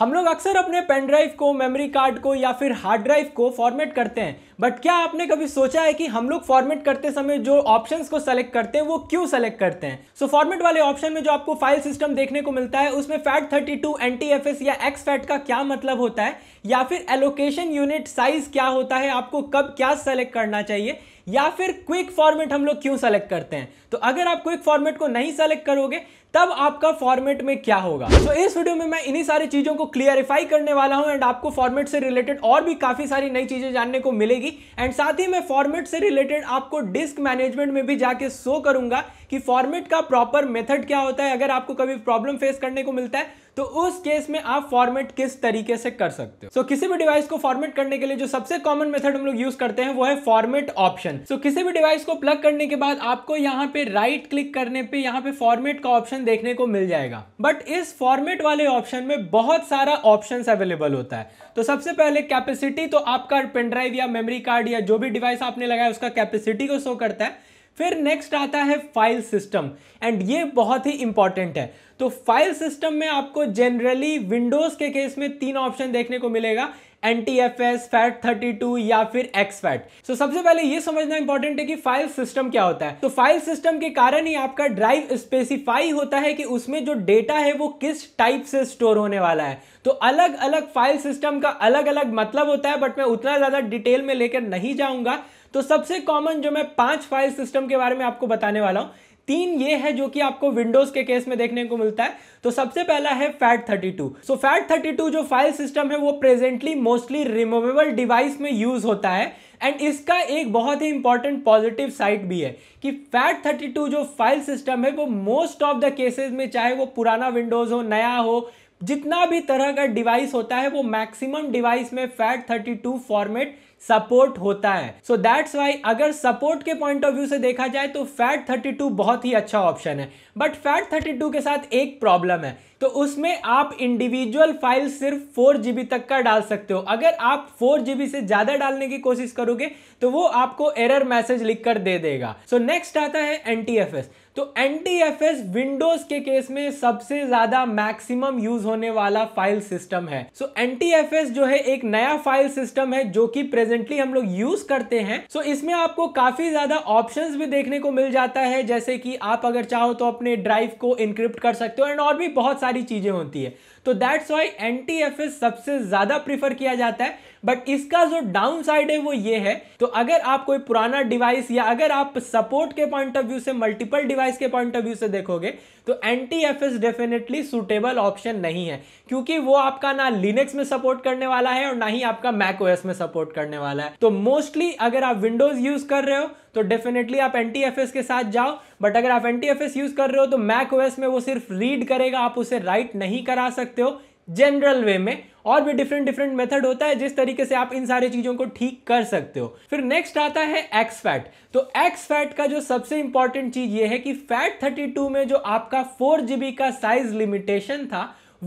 हम लोग अक्सर अपने पेन ड्राइव को मेमोरी कार्ड को या फिर हार्ड ड्राइव को फॉर्मेट करते हैं बट क्या आपने कभी सोचा है कि हम लोग फॉर्मेट करते समय जो ऑप्शंस को सेलेक्ट करते हैं वो क्यों सेलेक्ट करते हैं सो so, फॉर्मेट वाले ऑप्शन में जो आपको फाइल सिस्टम देखने को मिलता है उसमें फैट 32 एनटीएफएस या एक्स फैट का क्या मतलब होता है या फिर एलोकेशन यूनिट साइज क्या होता है आपको कब क्या सेलेक्ट करना चाहिए या फिर क्विक फॉर्मेट हम लोग क्यों सेलेक्ट करते हैं तो अगर आप क्विक फॉर्मेट को नहीं सेलेक्ट करोगे तब आपका फॉर्मेट में क्या होगा तो so, इस वीडियो में मैं इन्हीं सारी चीजों को क्लियरिफाई करने वाला हूं एंड आपको फॉर्मेट से रिलेटेड और भी काफी सारी नई चीजें जानने को मिलेगी एंड साथ ही मैं फॉर्मेट से रिलेटेड आपको डिस्क मैनेजमेंट में भी जाके शो करूंगा कि फॉर्मेट का प्रॉपर मेथड क्या होता है अगर आपको कभी प्रॉब्लम फेस करने को मिलता है तो उस केस में आप फॉर्मेट किस तरीके से कर सकते हो सो so, किसी भी डिवाइस को फॉर्मेट करने के लिए जो सबसे कॉमन मेथड हम लोग यूज करते हैं वो है फॉर्मेट ऑप्शन सो किसी भी डिवाइस को प्लग करने के बाद आपको यहाँ पे राइट क्लिक करने पे यहाँ पे फॉर्मेट का ऑप्शन देखने को मिल जाएगा बट इस फॉर्मेट वाले ऑप्शन में बहुत सारा ऑप्शन अवेलेबल होता है तो सबसे पहले कैपेसिटी तो आपका पेनड्राइव या मेमरी कार्ड या जो भी डिवाइस आपने लगाया उसका कैपेसिटी को शो करता है फिर नेक्स्ट आता है फाइल सिस्टम एंड ये बहुत ही इंपॉर्टेंट है तो फाइल सिस्टम में आपको जनरली विंडोज़ के केस में तीन ऑप्शन देखने को मिलेगा N T F S FAT thirty two या फिर एक्स फैट सो सबसे पहले ये समझना इंपॉर्टेंट है कि फाइल सिस्टम क्या होता है तो फाइल सिस्टम के कारण ही आपका ड्राइव स्पेसिफाई होता है कि उसमें जो डेटा है वो किस टाइप से स्टोर होने वाला है तो अलग अलग फाइल सिस्टम का अलग अलग मतलब होता है बट मैं उतना ज़्यादा डिटेल में लेकर नहीं जाऊंगा तो सबसे कॉमन जो मैं पांच फाइल सिस्टम के बारे में आपको बताने वाला हूं तीन ये है जो कि आपको विंडोज के केस में देखने को मिलता है तो सबसे पहला है FAT two so FAT thirty two जो फाइल सिस्टम है वो प्रेजेंटली मोस्टली रिमूवेबल डिवाइस में यूज होता है एंड इसका एक बहुत ही इंपॉर्टेंट पॉजिटिव साइड भी है कि फैट थर्टी टू जो फाइल सिस्टम है वो मोस्ट ऑफ द केसेस में चाहे वो पुराना विंडोज हो नया हो जितना भी तरह का डिवाइस होता है वो मैक्सिमम डिवाइस में FAT thirty two format support होता है सो दैट्स वाई अगर सपोर्ट के पॉइंट ऑफ व्यू से देखा जाए तो फैट 32 बहुत ही अच्छा ऑप्शन है बट फैट 32 के साथ एक प्रॉब्लम है तो उसमें आप इंडिविजुअल फाइल सिर्फ फोर जीबी तक का डाल सकते हो अगर आप फोर जीबी से ज्यादा डालने की कोशिश करोगे तो वो आपको एरर मैसेज लिखकर दे देगा सो so, नेक्स्ट आता है एन तो एन विंडोज के केस में सबसे ज्यादा मैक्सिमम यूज होने वाला फाइल सिस्टम है सो so, एन जो है एक नया फाइल सिस्टम है जो कि प्रेजेंटली हम लोग यूज करते हैं सो so, इसमें आपको काफी ज्यादा ऑप्शंस भी देखने को मिल जाता है जैसे कि आप अगर चाहो तो अपने ड्राइव को इनक्रिप्ट कर सकते हो एंड और भी बहुत सारे सारी चीज़ें होती है तो दैट्स वाई एन सबसे ज़्यादा प्रीफर किया जाता है बट इसका जो डाउन साइड है वो ये है तो अगर आप कोई पुराना डिवाइस या अगर आप सपोर्ट के पॉइंट ऑफ व्यू से मल्टीपल डिवाइस के पॉइंट ऑफ व्यू से देखोगे तो T F S definitely suitable option नहीं है क्योंकि वो आपका ना लिनक्स में सपोर्ट करने वाला है और ना ही आपका मैक ओएस में सपोर्ट करने वाला है तो मोस्टली अगर आप विंडोज यूज कर रहे हो तो डेफिनेटली आप एन के साथ जाओ बट अगर आप एन यूज कर रहे हो तो मैक ओएस में वो सिर्फ रीड करेगा आप उसे राइट नहीं करा सकते हो जनरल वे में और भी डिफरेंट डिफरेंट मेथड होता है जिस तरीके से आप इन सारी चीज़ों को ठीक कर सकते हो फिर नेक्स्ट आता है एक्स फैट तो एक्स फैट का जो सबसे इंपॉर्टेंट चीज़ ये है कि फैट 32 में जो आपका फोर जीबी का साइज लिमिटेशन था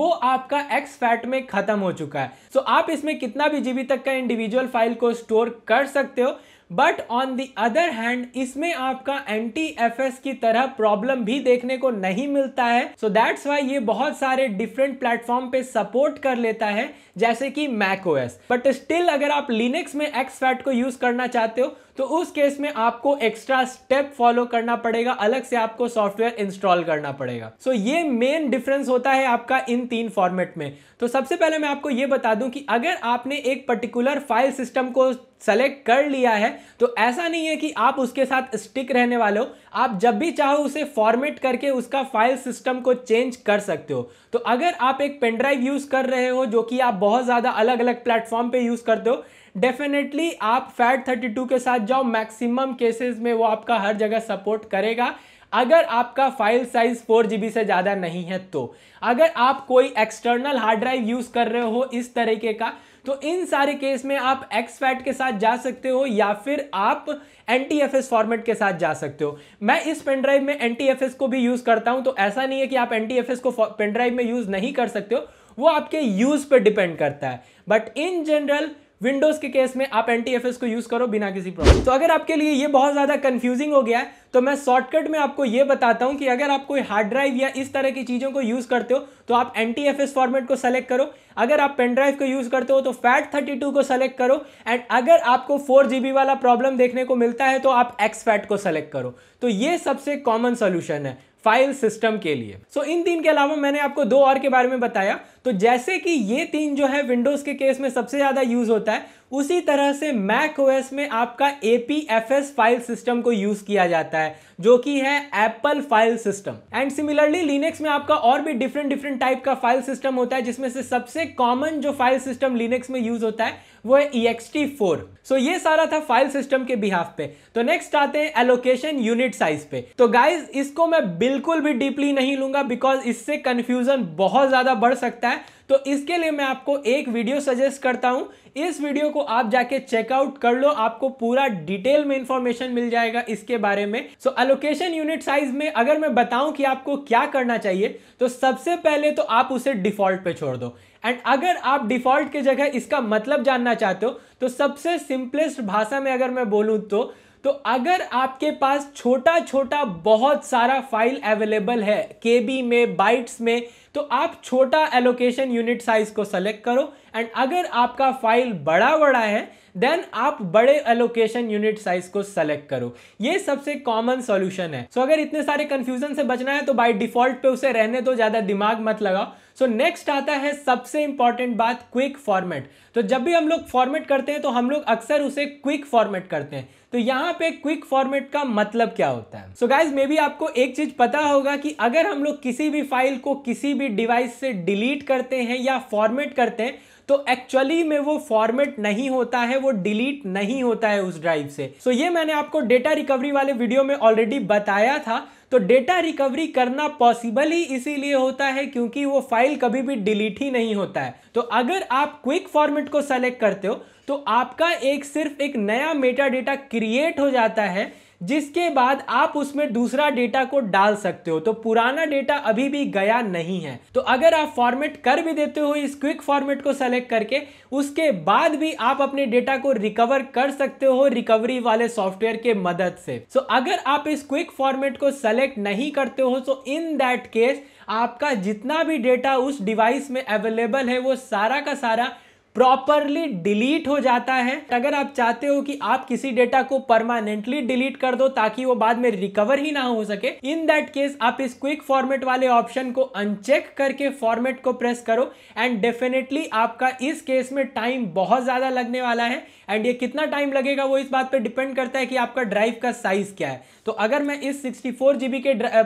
वो आपका एक्स फैट में खत्म हो चुका है सो so, आप इसमें कितना भी जीबी तक का इंडिविजुअल फाइल को स्टोर कर सकते हो but on the other hand इसमें आपका टी एफ की तरह प्रॉब्लम भी देखने को नहीं मिलता है सो दैट्स वाई ये बहुत सारे डिफरेंट प्लेटफॉर्म पे सपोर्ट कर लेता है जैसे कि मैक एस बट स्टिल अगर आप लिनक्स में एक्स फैट को यूज करना चाहते हो तो उस केस में आपको एक्स्ट्रा स्टेप फॉलो करना पड़ेगा अलग से आपको सॉफ्टवेयर इंस्टॉल करना पड़ेगा सो so, ये मेन डिफरेंस होता है आपका इन तीन फॉर्मेट में तो सबसे पहले मैं आपको ये बता दूं कि अगर आपने एक पर्टिकुलर फाइल सिस्टम को सेलेक्ट कर लिया है तो ऐसा नहीं है कि आप उसके साथ स्टिक रहने वाले हो आप जब भी चाहो उसे फॉर्मेट करके उसका फाइल सिस्टम को चेंज कर सकते हो तो अगर आप एक पेनड्राइव यूज़ कर रहे हो जो कि आप बहुत ज़्यादा अलग अलग प्लेटफॉर्म पे यूज़ करते हो डेफिनेटली आप फैट 32 के साथ जाओ मैक्सिमम केसेस में वो आपका हर जगह सपोर्ट करेगा अगर आपका फाइल साइज फोर जी से ज़्यादा नहीं है तो अगर आप कोई एक्सटर्नल हार्ड ड्राइव यूज़ कर रहे हो इस तरीके का तो इन सारे केस में आप एक्स फैट के साथ जा सकते हो या फिर आप एन फॉर्मेट के साथ जा सकते हो मैं इस पेन ड्राइव में एन को भी यूज़ करता हूं तो ऐसा नहीं है कि आप एन को पेन ड्राइव में यूज़ नहीं कर सकते हो वो आपके यूज़ पर डिपेंड करता है बट इन जनरल विंडोज के केस में आप एन को यूज करो बिना किसी प्रॉब्लम तो अगर आपके लिए ये बहुत ज्यादा कंफ्यूजिंग हो गया है तो मैं शॉर्टकट में आपको ये बताता हूँ कि अगर आप कोई हार्ड ड्राइव या इस तरह की चीज़ों को यूज़ करते हो तो आप एन फॉर्मेट को सेलेक्ट करो अगर आप पेन ड्राइव को यूज़ करते हो तो फैट थर्टी को सेलेक्ट करो एंड अगर आपको फोर वाला प्रॉब्लम देखने को मिलता है तो आप एक्स फैट को सेलेक्ट करो तो ये सबसे कॉमन सोल्यूशन है फाइल सिस्टम के लिए सो so, इन तीन के अलावा मैंने आपको दो और के बारे में बताया तो जैसे कि ये तीन जो है विंडोज के केस में सबसे ज्यादा यूज होता है उसी तरह से मैक ओएस में आपका एपीएफएस फाइल सिस्टम को यूज किया जाता है जो कि है Apple file system and similarly Linux में आपका और भी डिफरेंट डिफरेंट टाइप का फाइल सिस्टम होता है जिसमें से सबसे कॉमन जो फाइल सिस्टम लिनक्स में यूज होता है वो है ext4 सो so, फोर सो ये सारा था फाइल सिस्टम के बिहाफ पे तो नेक्स्ट आते हैं एलोकेशन यूनिट साइज पे तो गाइज इसको मैं बिल्कुल भी डीपली नहीं लूंगा बिकॉज इससे कंफ्यूजन बहुत ज्यादा बढ़ सकता है तो इसके लिए मैं आपको एक वीडियो सजेस्ट करता हूं इस वीडियो को आप जाके चेकआउट कर लो आपको पूरा डिटेल में इंफॉर्मेशन मिल जाएगा इसके बारे में सो एलोकेशन यूनिट साइज में अगर मैं बताऊं कि आपको क्या करना चाहिए तो सबसे पहले तो आप उसे डिफॉल्ट पे छोड़ दो एंड अगर आप डिफॉल्ट के जगह इसका मतलब जानना चाहते हो तो सबसे सिंपलेस्ट भाषा में अगर मैं बोलूँ तो तो अगर आपके पास छोटा छोटा बहुत सारा फाइल अवेलेबल है के बी में बाइट्स में तो आप छोटा एलोकेशन यूनिट साइज को सेलेक्ट करो एंड अगर आपका फाइल बड़ा बड़ा है देन आप बड़े एलोकेशन यूनिट साइज को सेलेक्ट करो ये सबसे कॉमन सॉल्यूशन है सो so, अगर इतने सारे कंफ्यूजन से बचना है तो बाय डिफॉल्ट पे उसे रहने दो ज्यादा दिमाग मत लगाओ सो so, नेक्स्ट आता है सबसे इंपॉर्टेंट बात क्विक फॉर्मेट तो जब भी हम लोग फॉर्मेट करते हैं तो हम लोग अक्सर उसे क्विक फॉर्मेट करते हैं तो यहाँ पे क्विक फॉर्मेट का मतलब क्या होता है सो गाइज मे बी आपको एक चीज पता होगा कि अगर हम लोग किसी भी फाइल को किसी भी डिवाइस से डिलीट करते हैं या फॉर्मेट करते हैं तो एक्चुअली में वो फॉर्मेट नहीं होता है वो डिलीट नहीं होता है उस ड्राइव से सो so ये मैंने आपको डेटा रिकवरी वाले वीडियो में ऑलरेडी बताया था तो डेटा रिकवरी करना पॉसिबल ही इसीलिए होता है क्योंकि वो फाइल कभी भी डिलीट ही नहीं होता है तो अगर आप क्विक फॉर्मेट को सेलेक्ट करते हो तो आपका एक सिर्फ एक नया मेटा डेटा क्रिएट हो जाता है जिसके बाद आप उसमें दूसरा डेटा को डाल सकते हो तो पुराना डेटा अभी भी गया नहीं है तो अगर आप फॉर्मेट कर भी देते हो इस क्विक फॉर्मेट को सेलेक्ट करके उसके बाद भी आप अपने डेटा को रिकवर कर सकते हो रिकवरी वाले सॉफ्टवेयर के मदद से सो so, अगर आप इस क्विक फॉर्मेट को सेलेक्ट नहीं करते हो तो इन दैट केस आपका जितना भी डेटा उस डिवाइस में अवेलेबल है वो सारा का सारा प्रॉपरली डिलीट हो जाता है अगर आप चाहते हो कि आप किसी डेटा को परमानेंटली डिलीट कर दो ताकि वो बाद में रिकवर ही ना हो सके इन दैट केस आप इस क्विक फॉर्मेट वाले ऑप्शन को अनचेक करके फॉर्मेट को प्रेस करो एंड डेफिनेटली आपका इस केस में टाइम बहुत ज्यादा लगने वाला है एंड ये कितना टाइम लगेगा वो इस बात पर डिपेंड करता है कि आपका ड्राइव का साइज क्या है तो अगर मैं इस सिक्सटी फोर के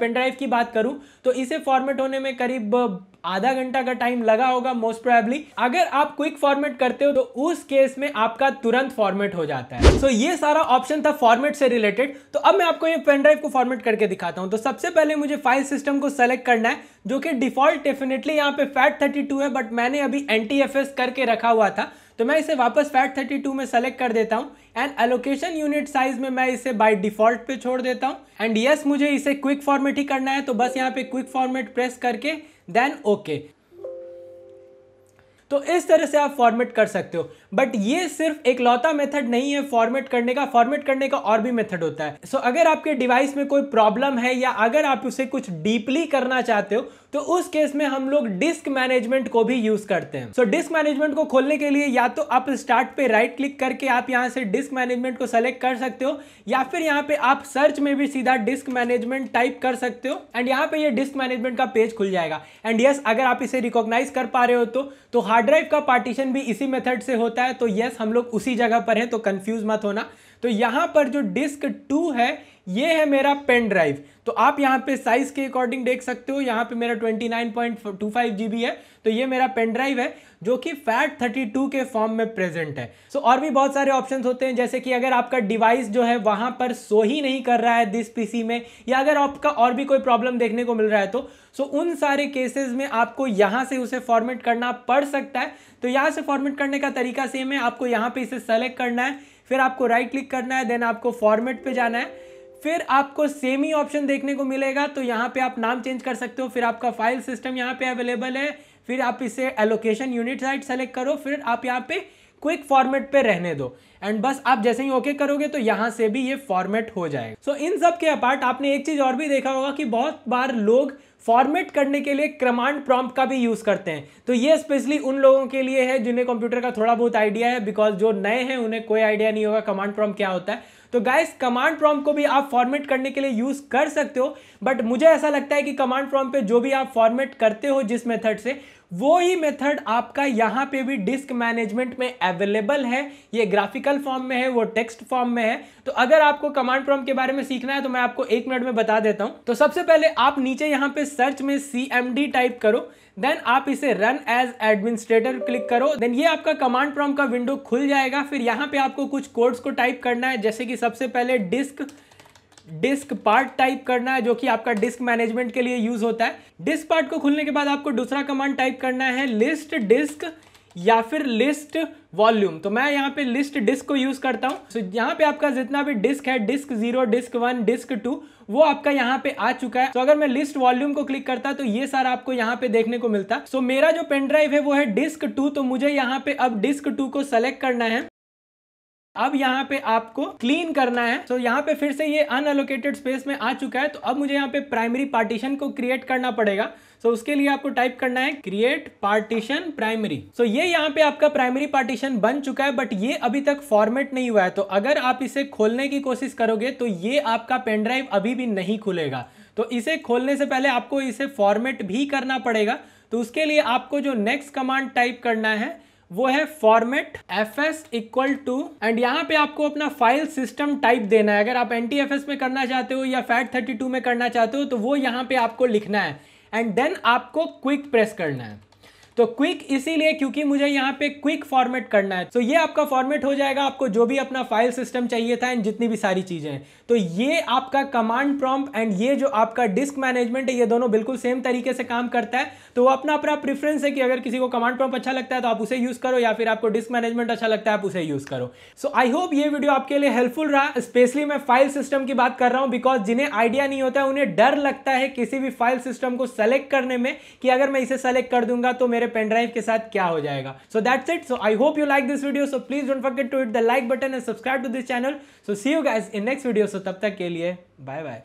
पेन ड्राइव की बात करूं तो इसे फॉर्मेट होने में करीब आधा घंटा का टाइम लगा होगा मोस्ट प्रोबेबली अगर आप क्विक फॉर्मेट करते हो तो उस केस में आपका तुरंत फॉर्मेट हो जाता है सो so, ये सारा ऑप्शन था फॉर्मेट से रिलेटेड तो अब मैं आपको ये पेन ड्राइव को फॉर्मेट करके दिखाता हूं तो सबसे पहले मुझे फाइल सिस्टम को सेलेक्ट करना है जो कि डिफॉल्ट डेफिनेटली यहाँ पे फैट थर्टी है बट मैंने अभी एन करके रखा हुआ था तो मैं इसे वापस फैट थर्टी में सेलेक्ट कर देता हूँ एंड एलोकेशन यूनिट साइज में मैं इसे बाय डिफॉल्ट पे छोड़ देता हूँ एंड यस मुझे इसे क्विक फॉर्मेट ही करना है तो बस यहाँ पे क्विक फॉर्मेट प्रेस करके देन ओके तो इस तरह से आप फॉर्मेट कर सकते हो बट ये सिर्फ एक लौता मेथड नहीं है फॉर्मेट करने का फॉर्मेट करने का और भी मेथड होता है सो so, अगर आपके डिवाइस में कोई प्रॉब्लम है या अगर आप उसे कुछ डीपली करना चाहते हो तो उस केस में हम लोग डिस्क मैनेजमेंट को भी यूज करते हैं सो डिस्क मैनेजमेंट को खोलने के लिए या तो आप स्टार्ट पे राइट क्लिक करके आप यहाँ से डिस्क मैनेजमेंट को सेलेक्ट कर सकते हो या फिर यहाँ पे आप सर्च में भी सीधा डिस्क मैनेजमेंट टाइप कर सकते हो एंड यहाँ पे ये डिस्क मैनेजमेंट का पेज खुल जाएगा एंड यस yes, अगर आप इसे रिकॉग्नाइज कर पा रहे हो तो, तो हार्ड ड्राइव का पार्टीशन भी इसी मेथड से होता है तो यस yes, हम लोग उसी जगह पर है तो कंफ्यूज मत होना तो यहाँ पर जो डिस्क टू है ये है मेरा पेन ड्राइव तो आप यहाँ पे साइज के अकॉर्डिंग देख सकते हो यहाँ पे मेरा 29.25 जीबी है तो ये मेरा पेन ड्राइव है जो कि फैट 32 के फॉर्म में प्रेजेंट है सो so, और भी बहुत सारे ऑप्शंस होते हैं जैसे कि अगर आपका डिवाइस जो है वहां पर सो ही नहीं कर रहा है दिस पीसी में या अगर आपका और भी कोई प्रॉब्लम देखने को मिल रहा है तो सो so, उन सारे केसेस में आपको यहां से उसे फॉर्मेट करना पड़ सकता है तो यहां से फॉर्मेट करने का तरीका सेम है आपको यहाँ पर इसे सेलेक्ट करना है फिर आपको राइट right क्लिक करना है देन आपको फॉर्मेट पर जाना है फिर आपको सेम ही ऑप्शन देखने को मिलेगा तो यहाँ पे आप नाम चेंज कर सकते हो फिर आपका फाइल सिस्टम यहाँ पे अवेलेबल है फिर आप इसे एलोकेशन यूनिट साइट सेलेक्ट करो फिर आप यहाँ पे क्विक फॉर्मेट पे रहने दो एंड बस आप जैसे ही ओके करोगे तो यहाँ से भी ये फॉर्मेट हो जाएगा सो so, इन सब के अपार्ट आपने एक चीज़ और भी देखा होगा कि बहुत बार लोग फॉर्मेट करने के लिए क्रमांड प्रॉम्प्ट का भी यूज़ करते हैं तो ये स्पेशली उन लोगों के लिए है जिन्हें कंप्यूटर का थोड़ा बहुत आइडिया है बिकॉज जो नए हैं उन्हें कोई आइडिया नहीं होगा कमांड प्रॉम्प्ट क्या होता है तो गाइस कमांड प्रॉम्प्ट को भी आप फॉर्मेट करने के लिए यूज़ कर सकते हो बट मुझे ऐसा लगता है कि कमांड प्रॉम्प्ट पे जो भी आप फॉर्मेट करते हो जिस मेथड से वो ही मेथड आपका यहाँ पे भी डिस्क मैनेजमेंट में अवेलेबल है ये ग्राफिकल फॉर्म में है वो टेक्स्ट फॉर्म में है तो अगर आपको कमांड प्रॉम्प्ट के बारे में सीखना है तो मैं आपको एक मिनट में बता देता हूँ तो सबसे पहले आप नीचे यहाँ पे सर्च में सी टाइप करो देन आप इसे रन एज एडमिनिस्ट्रेटर क्लिक करो देन ये आपका कमांड प्रॉम का विंडो खुल जाएगा फिर यहाँ पे आपको कुछ कोड्स को टाइप करना है जैसे कि सबसे पहले डिस्क डिस्क पार्ट टाइप करना है जो कि आपका डिस्क मैनेजमेंट के लिए यूज होता है डिस्क पार्ट को खुलने के बाद आपको दूसरा कमांड टाइप करना है लिस्ट डिस्क या फिर लिस्ट वॉल्यूम तो मैं यहाँ पे लिस्ट डिस्क को यूज करता हूँ so, यहाँ पे आपका जितना भी डिस्क है disk zero disk one disk two वो आपका यहाँ पे आ चुका है तो so, अगर मैं लिस्ट वॉल्यूम को क्लिक करता तो ये सारा आपको यहाँ पे देखने को मिलता सो so, मेरा जो पेन ड्राइव है वो है डिस्क टू तो मुझे यहाँ पे अब डिस्क टू को सेलेक्ट करना है अब यहाँ पे आपको क्लीन करना है सो so, यहाँ पे फिर से ये अनअलोकेटेड स्पेस में आ चुका है तो अब मुझे यहाँ पे प्राइमरी पार्टीशन को क्रिएट करना पड़ेगा सो so, उसके लिए आपको टाइप करना है क्रिएट पार्टीशन प्राइमरी सो ये यहाँ पे आपका प्राइमरी पार्टीशन बन चुका है बट ये अभी तक फॉर्मेट नहीं हुआ है तो अगर आप इसे खोलने की कोशिश करोगे तो ये आपका पेनड्राइव अभी भी नहीं खुलेगा तो इसे खोलने से पहले आपको इसे फॉर्मेट भी करना पड़ेगा तो उसके लिए आपको जो नेक्स्ट कमांड टाइप करना है वो है format F S equal to and यहाँ पे आपको अपना फाइल सिस्टम टाइप देना है अगर आप एन टी एफ एस में करना चाहते हो या फैट थर्टी टू में करना चाहते हो तो वो यहाँ पे आपको लिखना है एंड देन आपको क्विक प्रेस करना है तो क्विक इसीलिए क्योंकि मुझे यहाँ पे क्विक फॉर्मेट करना है तो ये आपका फॉर्मेट हो जाएगा आपको जो भी अपना फाइल सिस्टम चाहिए था एंड जितनी भी सारी चीज़ें हैं तो ये आपका कमांड प्रॉम्प एंड ये जो आपका डिस्क मैनेजमेंट है ये दोनों बिल्कुल सेम तरीके से काम करता है तो वो अपना अपना प्रिफरेंस है कि अगर किसी को कमांड प्रॉम्प अच्छा लगता है तो आप उसे यूज़ करो या फिर आपको डिस्क मैनेजमेंट अच्छा लगता है आप उसे यूज़ करो सो आई होप ये वीडियो आपके लिए हेल्पफुल रहा स्पेशली मैं फाइल सिस्टम की बात कर रहा हूँ बिकॉज जिन्हें आइडिया नहीं होता है उन्हें डर लगता है किसी भी फाइल सिस्टम को सेलेक्ट करने में कि अगर मैं इसे सेलेक्ट कर दूंगा तो मेरे पेन ड्राइव के साथ क्या हो जाएगा so that's it so I hope you like this video so please don't forget to hit the like button and subscribe to this channel so see you guys in next video so तब तक के लिए bye bye